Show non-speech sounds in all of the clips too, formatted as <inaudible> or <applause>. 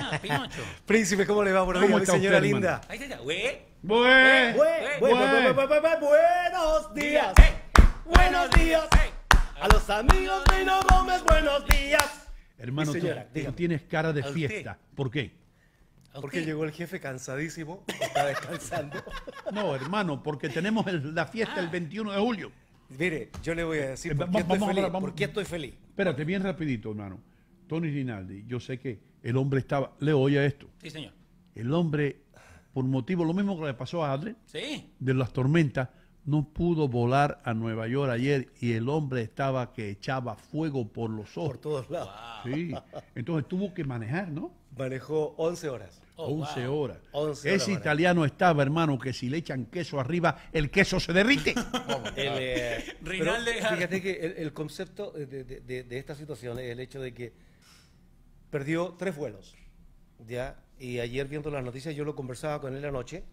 Ah, <laughs> Príncipe, ¿cómo le va? Buenos ¿Cómo señora linda. Buenos días. Buenos días. A los amigos de Hino Gómez, buenos días. Hermano, tú- tienes cara de fiesta. ¿Por qué? Porque llegó el jefe cansadísimo, está descansando. <laughs> No, hermano, porque tenemos la fiesta el 21 ah. de julio. Mire, yo le voy a decir estoy feliz. estoy feliz? Espérate, bien rapidito, hermano. Tony Rinaldi, yo sé que el hombre estaba, le oye esto. Sí, señor. El hombre, por motivo, lo mismo que le pasó a Adri de las tormentas, no pudo volar a Nueva York ayer y el hombre estaba que echaba fuego por los ojos. Por todos lados. Sí. Entonces tuvo que manejar, ¿no? Manejó 11 horas. 11 horas. Ese italiano estaba, hermano, que si le echan queso arriba, el queso se derrite. <laughs> Oh, eh, fíjate que el, concepto de esta situación es el hecho de que perdió tres vuelos. ¿ya? Y ayer viendo las noticias, yo lo conversaba con él anoche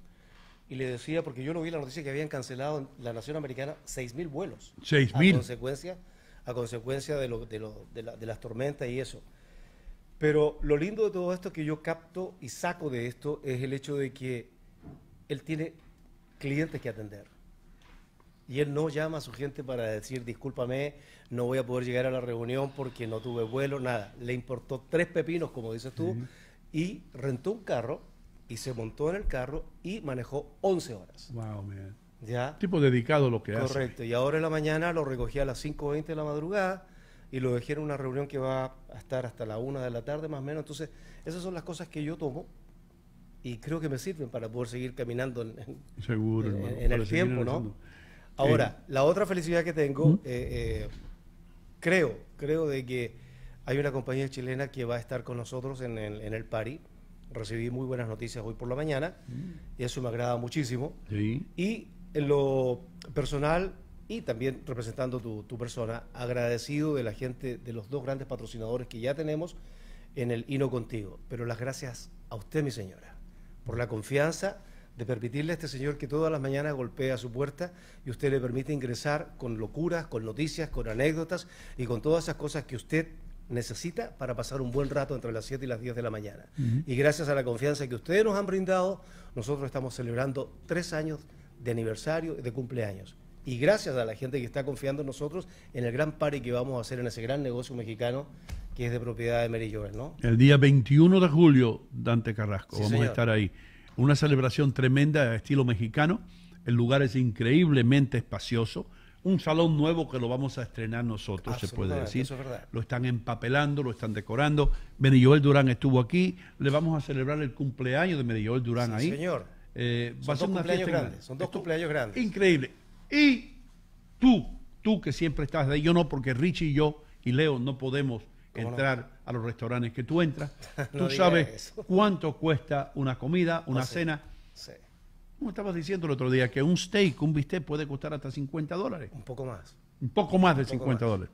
y le decía, porque yo lo vi la noticia que habían cancelado en la nación americana seis mil vuelos. 6.000. A consecuencia, a consecuencia de, de, de, las tormentas y eso. Pero lo lindo de todo esto que yo capto y saco de esto es el hecho de que él tiene clientes que atender. Y él no llama a su gente para decir, discúlpame, no voy a poder llegar a la reunión porque no tuve vuelo, nada. Le importó tres pepinos, como dices tú, y rentó un carro y se montó en el carro y manejó 11 horas. Wow, man. ¿Ya? Tipo dedicado lo que hace. Correcto. Y ahora en la mañana lo recogí a las 5.20 de la madrugada y lo dejé en una reunión que va a estar hasta la 1 de la tarde más o menos. Entonces, esas son las cosas que yo tomo y creo que me sirven para poder seguir caminando en, Seguro, el tiempo, ¿no? Ahora, la otra felicidad que tengo, eh, eh, creo, creo de que hay una compañía chilena que va a estar con nosotros en el, en el party. Recibí muy buenas noticias hoy por la mañana mm. y eso me agrada muchísimo. Y en lo personal y también representando tu, tu, persona, agradecido de la gente, de los dos grandes patrocinadores que ya tenemos en el Hino Contigo. Pero las gracias a usted, mi señora, por la confianza de permitirle a este señor que todas las mañanas golpea a su puerta y usted le permite ingresar con locuras, con noticias, con anécdotas y con todas esas cosas que usted necesita para pasar un buen rato entre las 7 y las 10 de la mañana. Y gracias a la confianza que ustedes nos han brindado, nosotros estamos celebrando tres años de aniversario y de cumpleaños. Y gracias a la gente que está confiando en nosotros en el gran party que vamos a hacer en ese gran negocio mexicano que es de propiedad de Mary ¿no? El día 21 de julio, Dante Carrasco, vamos a estar ahí una celebración tremenda de estilo mexicano. El lugar es increíblemente espacioso. Un salón nuevo que lo vamos a estrenar nosotros, se puede decir. Eso es verdad. Lo están empapelando, lo están decorando. Benilloel Durán estuvo aquí. Le vamos a celebrar el cumpleaños de Medellín Durán sí, ahí. Señor. son eh, va a Son dos cumpleaños grandes. Increíble. Y tú, tú que siempre estás ahí, yo no, porque Richie y yo y Leo no podemos entrar a los restaurantes que tú entras. <laughs> tú sabes cuánto cuesta una comida, una cena. Como estabas diciendo el otro día, que un steak, un bistec puede costar hasta 50 dólares. Un poco más. Un poco más de 50 dólares.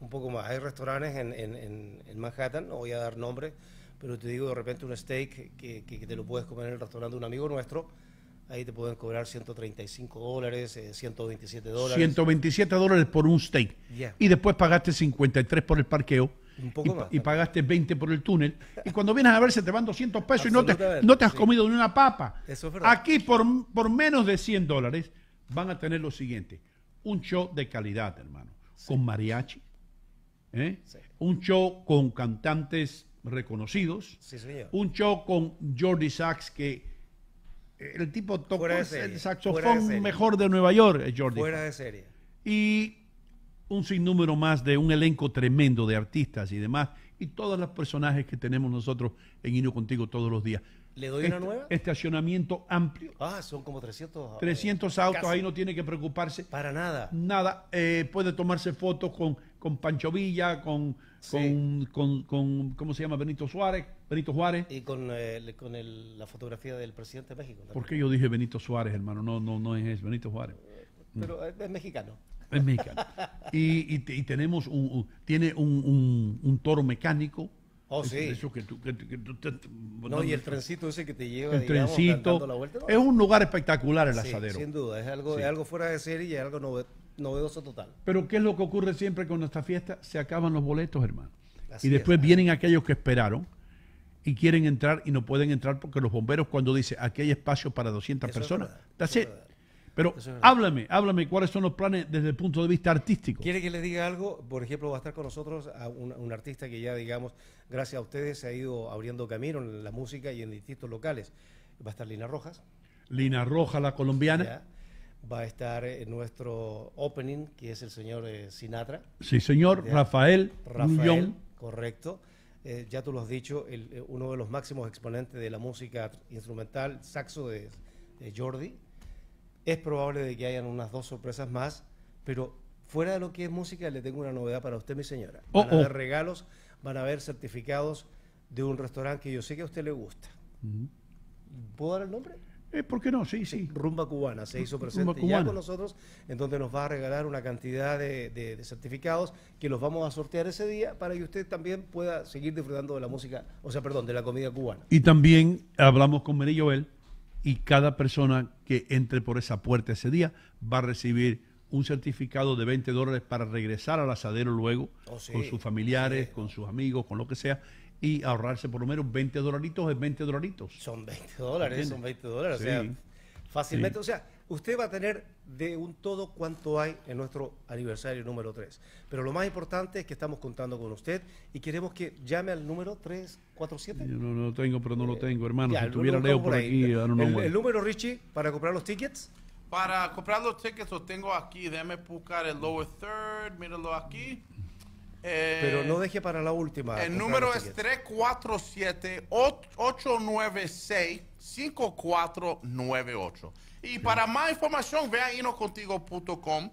Un poco más. Hay restaurantes en, Manhattan, no voy a dar nombre, pero te digo de repente un steak que, te lo puedes comer en el restaurante de un amigo nuestro, ahí te pueden cobrar 135 dólares, 127 eh, dólares. 127 dólares por un steak. Y después pagaste 53 por el parqueo y, pagaste 20 por el túnel. Y cuando vienes a ver se te van 200 pesos y no te, no te has comido ni una papa. Aquí por, menos de 100 dólares van a tener lo siguiente. Un show de calidad, hermano. Con mariachi. ¿eh? Un show con cantantes reconocidos. Un show con Jordi Sachs que... Eh, el tipo tocó el saxofón mejor de Nueva York, eh, Jordi. Fuera de serie. Y un sinnúmero más de un elenco tremendo de artistas y demás, y todos los personajes que tenemos nosotros en Hino Contigo todos los días. ¿Le doy una este nueva? Estacionamiento amplio. Ah, son como 300. 300 eh, autos, ahí no tiene que preocuparse. Para nada. Nada, eh, puede tomarse fotos con, con Pancho Villa, con, con, ¿cómo se llama? Benito Suárez. Benito Juárez. Y con, eh, con la fotografía del presidente de México. ¿Por qué yo dije Benito Suárez, hermano? No, no, no es Benito Juárez. Pero es mexicano. Es mexicano. y, y, tenemos un, tiene un, un, toro mecánico. Oh, sí. no, y el trencito ese que te lleva. El La vuelta, Es un lugar espectacular el sí, asadero. Sin duda, es algo, fuera de serie y es algo novedoso, total. Pero ¿qué es lo que ocurre siempre con nuestra fiesta? Se acaban los boletos, hermano. y después vienen aquellos que esperaron y quieren entrar y no pueden entrar porque los bomberos cuando dice aquí hay espacio para 200 personas, pero háblame, háblame cuáles son los planes desde el punto de vista artístico. ¿Quiere que le diga algo? Por ejemplo, va a estar con nosotros a un, artista que ya, digamos, gracias a ustedes se ha ido abriendo camino en la música y en distintos locales. Va a estar Lina Rojas. Lina Rojas, la colombiana. Va a estar en eh, nuestro opening, que es el señor eh, Sinatra. Sí, señor, Rafael. Rafael, correcto. Eh, ya tú lo has dicho, uno de los máximos exponentes de la música instrumental, saxo de Jordi. Es probable de que hayan unas dos sorpresas más, pero fuera de lo que es música, le tengo una novedad para usted, mi señora. Oh, van a haber oh. regalos, van a haber certificados de un restaurante que yo sé que a usted le gusta. ¿Puedo dar el nombre? Eh, ¿Por qué no? Sí, sí. Rumba Cubana se hizo presente ya con nosotros, en donde nos va a regalar una cantidad de, certificados que los vamos a sortear ese día para que usted también pueda seguir disfrutando de la música, o sea, perdón, de la comida cubana. Y también hablamos con merillo Joel y cada persona que entre por esa puerta ese día va a recibir un certificado de 20 dólares para regresar al asadero luego oh, con sus familiares, con sus amigos, con lo que sea y ahorrarse por lo menos 20 dolaritos es 20 dolaritos. Son 20 dólares, son 20 dólares, o sea, fácilmente, o sea, Usted va a tener de un todo cuanto hay en nuestro aniversario número 3. Pero lo más importante es que estamos contando con usted y queremos que llame al número 347. Yo no lo tengo, pero no lo eh, tengo, hermano. si tuviera Leo por aquí, no el, el número, Richie, para comprar los tickets. Para comprar los tickets los tengo aquí. Déjame buscar el lower third. Míralo aquí. Eh, pero no deje para la última. El número es 347-896-5498. Y para más información, vea inocontigo.com.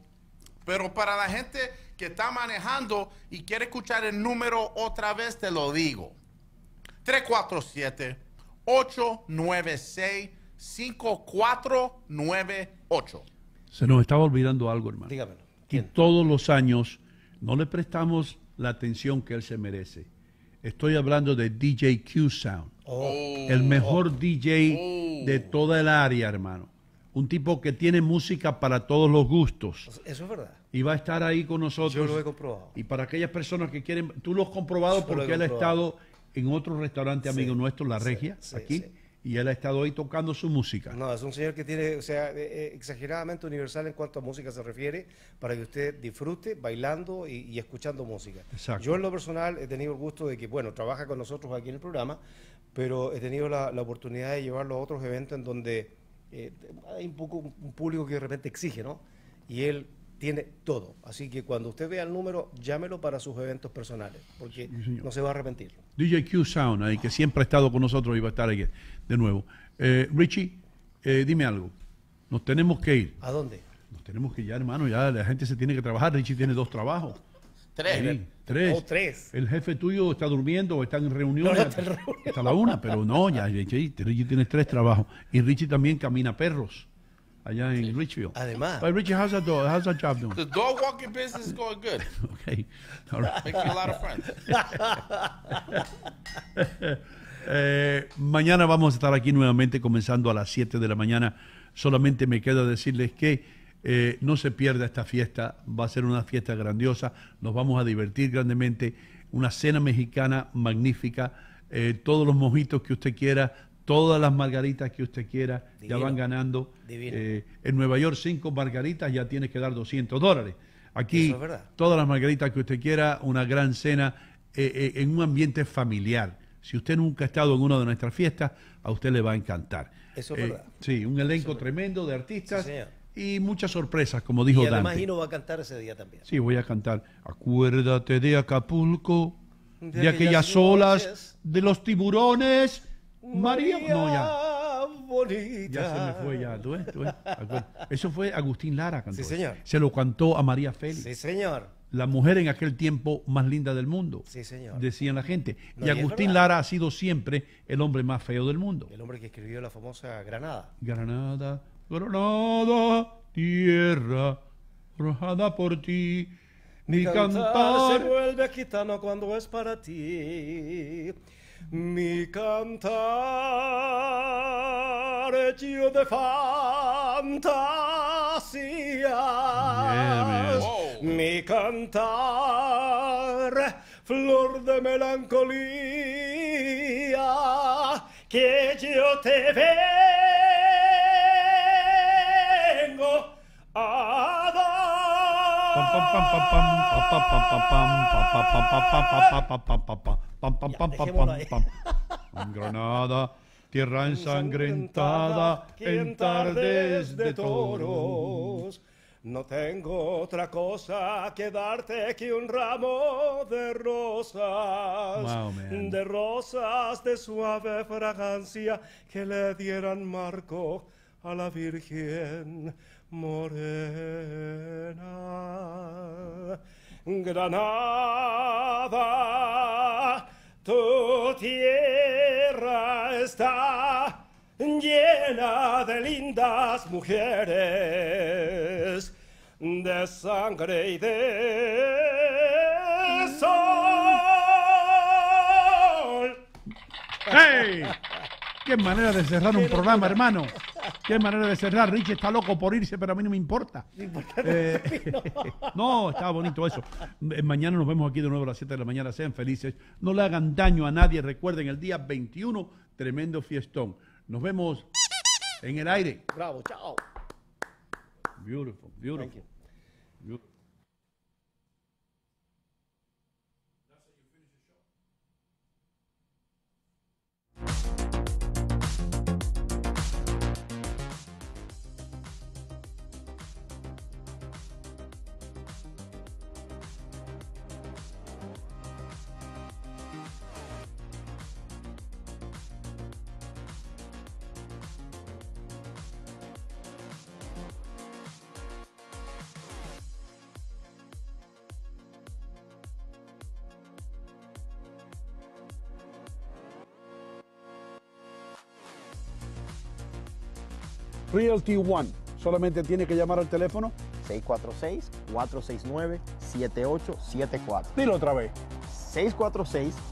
Pero para la gente que está manejando y quiere escuchar el número otra vez, te lo digo. 347-896-5498. Se nos estaba olvidando algo, hermano. Dígamelo. Que todos los años no le prestamos la atención que él se merece. Estoy hablando de DJ Q Sound. Oh. el mejor DJ oh. de toda el área, hermano un tipo que tiene música para todos los gustos. Eso es verdad. Y va a estar ahí con nosotros. Yo lo he comprobado. Y para aquellas personas que quieren, tú lo has comprobado porque él ha estado en otro restaurante amigo nuestro, La Regia, aquí, y él ha estado ahí tocando su música. No, es un señor que tiene, o sea, eh, eh, exageradamente universal en cuanto a música se refiere, para que usted disfrute bailando y, escuchando música. Exacto. Yo en lo personal he tenido el gusto de que, bueno, trabaja con nosotros aquí en el programa, pero he tenido la oportunidad de llevarlo a otros eventos en donde eh, hay un, poco, un público que de repente exige, ¿no? Y él tiene todo. Así que cuando usted vea el número, llámelo para sus eventos personales, porque no se va a arrepentir. DJ Q Sound, ahí, que siempre ha estado con nosotros y va a estar aquí de nuevo. Eh, Richie, eh, dime algo. Nos tenemos que ir. ¿A dónde? Nos tenemos que ir ya, hermano. Ya la gente se tiene que trabajar. Richie tiene dos trabajos. Oh, tres. El jefe tuyo está durmiendo o está en reunión. hasta la una, pero no, ya Richie, Richie tiene tres trabajos. Y Richie también camina perros allá en Richfield. Además. Richie, how's job The dog walking business is going good. <laughs> okay. a lot of friends. <laughs> Eh, mañana vamos a estar aquí nuevamente comenzando a las 7 de la mañana. Solamente me queda decirles que eh, no se pierda esta fiesta, va a ser una fiesta grandiosa, nos vamos a divertir grandemente, una cena mexicana magnífica, eh, todos los mojitos que usted quiera, todas las margaritas que usted quiera, ya van ganando. Eh, en Nueva York, cinco margaritas ya tienes que dar 200 dólares. Aquí, todas las margaritas que usted quiera, una gran cena en un ambiente familiar. Si usted nunca ha estado en una de nuestras fiestas, a usted le va a encantar. Eso Sí, un elenco tremendo de artistas y muchas sorpresas, como dijo y Imagino va a cantar ese día también. Sí, voy a cantar. Acuérdate de Acapulco, de, aquellas, olas, de los tiburones. María, no, ya. Ya se me fue, ya. Eso fue Agustín Lara cantó. Sí, señor. Se lo cantó a María Félix. Sí, señor la mujer en aquel tiempo más linda del mundo. Sí, señor. Decían la gente. y Agustín Lara ha sido siempre el hombre más feo del mundo. El hombre que escribió la famosa Granada. Granada, granada, tierra rojada por ti. Mi, cantar, se vuelve gitano cuando es para ti. Mi cantar hecho de fantasías, Mi cantar flor de melancolía que yo te veo Granada, tierra ensangrentada en tardes de toros. No tengo otra cosa que darte que un ramo de rosas, de rosas de suave fragancia que le dieran marco a la Virgen morena. Granada, tu tierra está llena de lindas mujeres, de sangre y de sol. ¡Hey! ¡Qué manera de cerrar un programa, hermano! Qué manera de cerrar. Richie está loco por irse, pero a mí no me importa. No, eh, <laughs> estaba bonito eso. Eh, mañana nos vemos aquí de nuevo a las 7 de la mañana. Sean felices. No le hagan daño a nadie. Recuerden, el día 21, tremendo fiestón. Nos vemos en el aire. Bravo, chao. Beautiful, beautiful. Realty One. Solamente tiene que llamar al teléfono 646-469-7874. Dilo otra vez. 646